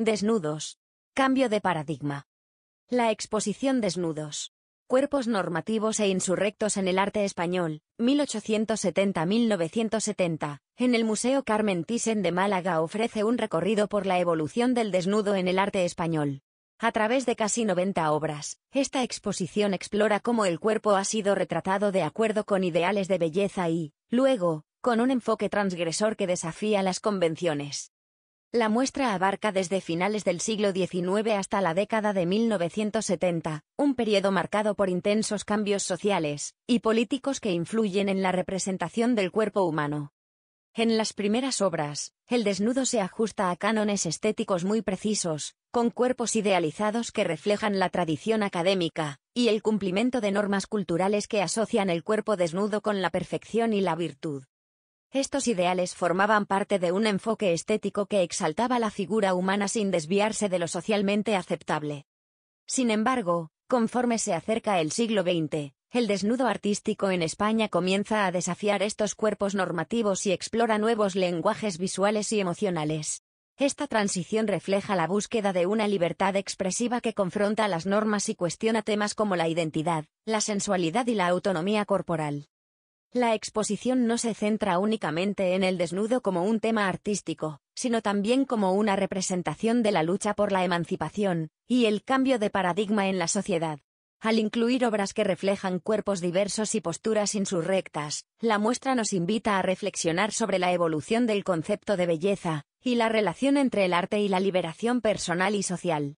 Desnudos. Cambio de paradigma. La exposición Desnudos. Cuerpos normativos e insurrectos en el arte español, 1870-1970, en el Museo Carmen Thyssen de Málaga ofrece un recorrido por la evolución del desnudo en el arte español. A través de casi 90 obras, esta exposición explora cómo el cuerpo ha sido retratado de acuerdo con ideales de belleza y, luego, con un enfoque transgresor que desafía las convenciones. La muestra abarca desde finales del siglo XIX hasta la década de 1970, un periodo marcado por intensos cambios sociales y políticos que influyen en la representación del cuerpo humano. En las primeras obras, el desnudo se ajusta a cánones estéticos muy precisos, con cuerpos idealizados que reflejan la tradición académica, y el cumplimiento de normas culturales que asocian el cuerpo desnudo con la perfección y la virtud. Estos ideales formaban parte de un enfoque estético que exaltaba la figura humana sin desviarse de lo socialmente aceptable. Sin embargo, conforme se acerca el siglo XX, el desnudo artístico en España comienza a desafiar estos cuerpos normativos y explora nuevos lenguajes visuales y emocionales. Esta transición refleja la búsqueda de una libertad expresiva que confronta las normas y cuestiona temas como la identidad, la sensualidad y la autonomía corporal. La exposición no se centra únicamente en el desnudo como un tema artístico, sino también como una representación de la lucha por la emancipación, y el cambio de paradigma en la sociedad. Al incluir obras que reflejan cuerpos diversos y posturas insurrectas, la muestra nos invita a reflexionar sobre la evolución del concepto de belleza, y la relación entre el arte y la liberación personal y social.